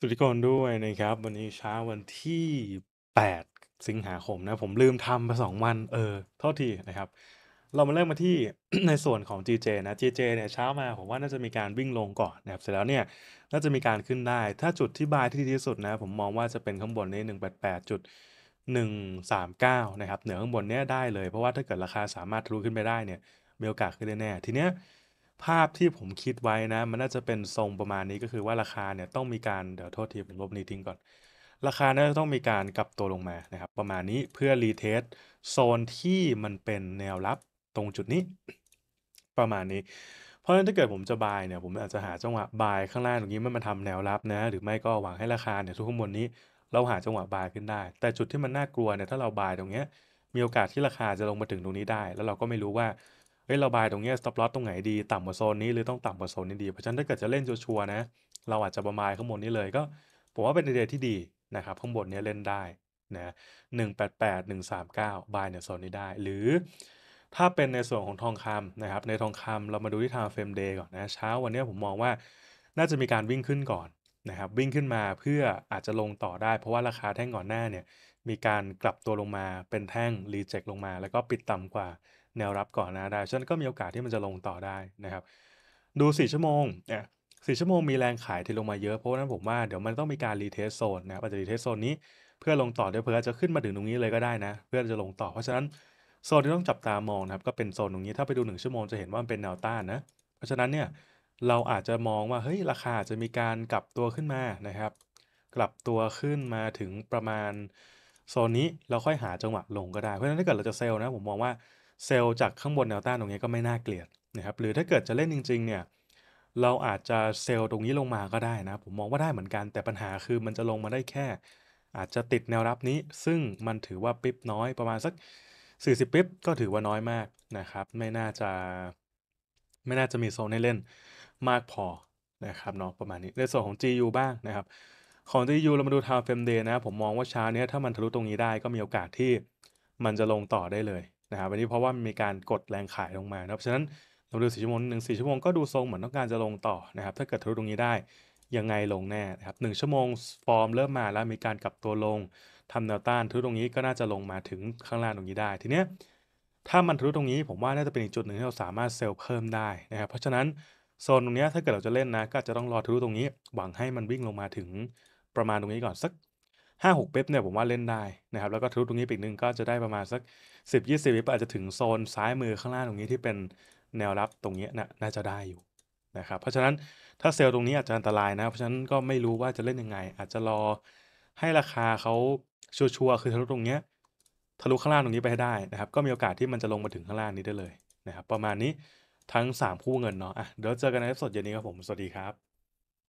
สวัสดีทุกคนด้วยนะครับ วันนี้เช้าวันที่ 8 สิงหาคมนะ ผมลืมทำไปสองวันเออเท่าทีนะครับ เรามาเริ่มมาที่ในส่วนของ GJ นะ GJ เนี่ยเช้ามาผมว่าน่าจะมีการวิ่งลงก่อนนะครับเสร็จแล้วเนี่ยน่าจะมีการขึ้นได้ ถ้าจุดที่บายที่ดีที่สุดนะ ผมมองว่าจะเป็นข้างบนนี้ 188จุด139 นะครับเหนือข้างบนเนี้ยได้เลยเพราะว่าถ้าเกิดราคาสามารถทะลุขึ้นไปได้เนี่ยมีโอกาสขึ้นได้แน่ทีเนี้ยภาพที่ผมคิดไว้นะมันน่าจะเป็นทรงประมาณนี้ก็คือว่าราคาเนี่ยต้องมีการเดี๋ยวโทษทีผมลบนี้ทิ้งก่อน ราคาน่าจะต้องมีการกลับตัวลงมานะครับประมาณนี้เพื่อรีเทสโซนที่มันเป็นแนวรับตรงจุดนี้ ประมาณนี้ เพราะฉะนั้นถ้าเกิดผมจะบายเนี่ยผมอาจจะหาจังหวะบายข้างล่างตรงนี้ไม่มาทำแนวรับนะหรือไม่ก็หวังให้ราคาเนี่ยทุกข้างบนนี้เราหาจังหวะบายขึ้นได้ แต่จุดที่มันน่ากลัวเนี่ยถ้าเราบายตรงเนี้ยมีโอกาสที่ราคาจะลงมาถึงตรงนี้ได้ แล้วเราก็ไม่รู้ว่าเฮ้ยเราบายตรงเนี้ย stop loss ตรงไหนดีต่ำกว่าโซนนี้หรือต้องต่ำกว่าโซนนี้ดี เพราะฉะนั้นถ้าเกิดจะเล่นชัวร์นะเราอาจจะประมาณข้างบนนี้เลยก็ผมว่าเป็นไอเดียที่ดีนะครับข้างบนนี้เล่นได้นะหนึ่งแปดแปดหนึ่งสามเก้าบายในโซนนี้ได้หรือถ้าเป็นในส่วนของทองคำนะครับในทองคำเรามาดูที่ทางเฟรมเดย์ก่อนนะเช้าวันนี้ผมมองว่าน่าจะมีการวิ่งขึ้นก่อนนะครับวิ่งขึ้นมาเพื่ออาจจะลงต่อได้ เพราะว่าราคาแท่งก่อนหน้าเนี่ยมีการกลับตัวลงมาเป็นแท่งรีเจ็คลงมา แล้วก็ปิดต่ำกว่าแนวรับก่อนนะได้ฉะนั้นก็มีโอกาสที่มันจะลงต่อได้นะครับ ดู4ชั่วโมงเนี่ยสี่ชั่วโมงมีแรงขายที่ลงมาเยอะ เพราะนั้นผมว่าเดี๋ยวมันต้องมีการรีเทสโซนนะครับอาจจะรีเทสโซนนี้เพื่อลงต่อเดี๋ยวเพื่อจะขึ้นมาถึงตรงนี้เลยก็ได้นะ เพื่อจะลงต่อ เพราะฉะนั้นโซนที่ต้องจับตามองนะครับก็เป็นโซนตรงนี้ ถ้าไปดู 1 ชั่วโมงจะเห็นว่ามันเป็นแนวต้านนะ เพราะฉะนั้นเนี่ยเราอาจจะมองว่าเฮ้ยราคาจะมีการกลับตัวขึ้นมานะครับ กลับตัวขึ้นมาถึงประมาณโซนนี้ เราค่อยหาจังหวะลงก็ได้ เพราะฉะนั้นถ้าเกิดเราจะเซลล์นะผมมองว่าเซลล์จากข้างบนแนวต้านตรงนี้ก็ไม่น่าเกลียดนะครับหรือถ้าเกิดจะเล่นจริง ๆเนี่ยเราอาจจะเซลล์ตรงนี้ลงมาก็ได้นะผมมองว่าได้เหมือนกันแต่ปัญหาคือมันจะลงมาได้แค่ อาจจะติดแนวรับนี้ ซึ่งมันถือว่าปิ๊บน้อยประมาณสัก 40ปิ๊บก็ถือว่าน้อยมากนะครับไม่น่าจะ ไม่น่าจะมีโซนให้เล่นมากพอนะครับเนาะประมาณนี้ในส่วนของ GU บ้างนะครับของ GU เรามาดูทาวเฟมเดย์นะผมมองว่าช้าเนี้ยถ้ามันทะลุตรงนี้ได้ก็มีโอกาสที่ มันจะลงต่อได้เลยนะครับวันนี้เพราะว่ามีการกดแรงขายลงมานะครับฉะนั้นเราดูสี่ชั่วโมงหนึ่งสี่ชั่วโมงก็ดูทรงเหมือนต้องการจะลงต่อนะครับถ้าเกิดทะลุตรงนี้ได้ยังไงลงแน่นะครับหนึ่งชั่วโมงฟอร์มเริ่มมาแล้วมีการกลับตัวลงทำแนวต้านทะลุตรงนี้ก็น่าจะลงมาถึงข้างล่างตรงนี้ได้ ทีเนี้ยถ้ามันทะลุตรงนี้ผมว่าน่าจะเป็นอีกจุดหนึ่งที่เราสามารถเซลล์เพิ่มได้นะครับเพราะฉะนั้นโซนตรงนี้ถ้าเกิดเราจะเล่นนะก็จะต้องรอทะลุตรงนี้หวังให้มันวิ่งลงมาถึงประมาณตรงนี้ก่อนสักห้าหกเป๊ปเนี่ยผมว่าเล่นได้นะครับแล้วก็ทะลุตรงนี้ปีก นึง ก็จะได้ประมาณสักสิบยี่สิบเป๊ปอาจจะถึงโซนซ้ายมือข้างล่างตรงนี้ที่เป็นแนวรับตรงนี้น่าจะได้อยู่นะครับเพราะฉะนั้นถ้าเซลล์ตรงนี้อาจจะอันตรายนะเพราะฉะนั้นก็ไม่รู้ว่าจะเล่นยังไง อาจจะรอให้ราคาเขาชัวร์ๆคือทะลุตรงนี้ทะลุข้างล่างตรงนี้ไปให้ได้นะครับก็มีโอกาสที่มันจะลงมาถึงข้างล่างนี้ได้เลยนะครับประมาณนี้ทั้ง3คู่เงินเนาะอ่ะเดี๋ยวเจอกันในเอพิโซดเย็นนี้ครับผมสวัสดีครับ